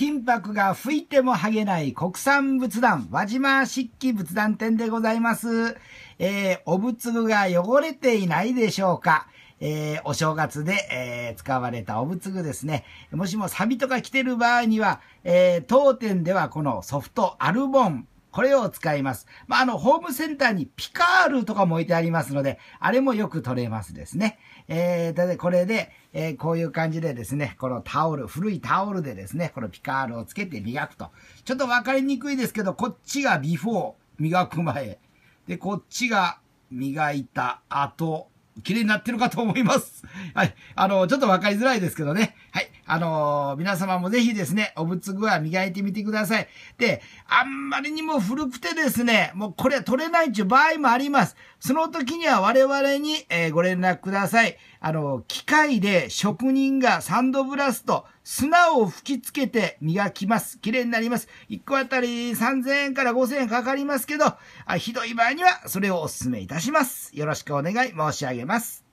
金箔が吹いても剥げない国産仏壇、輪島漆器仏壇店でございます。えー、お仏具が汚れていないでしょうかえー、お正月で、えー、使われたお仏具ですね。もしもサビとか来てる場合には、えー、当店ではこのソフトアルボンこれを使います。まあ、あの、ホームセンターにピカールとかも置いてありますので、あれもよく取れますですね。えー、だこれで、えー、こういう感じでですね、このタオル、古いタオルでですね、このピカールをつけて磨くと。ちょっとわかりにくいですけど、こっちがビフォー、磨く前。で、こっちが磨いた後、綺麗になってるかと思います。はい。あの、ちょっとわかりづらいですけどね。はい。あのー、皆様もぜひですね、お仏具は磨いてみてください。で、あんまりにも古くてですね、もうこれ取れないっていう場合もあります。その時には我々に、えー、ご連絡ください。あのー、機械で職人がサンドブラスト、砂を吹きつけて磨きます。綺麗になります。1個あたり3000円から5000円かかりますけど、あひどい場合にはそれをお勧めいたします。よろしくお願い申し上げます。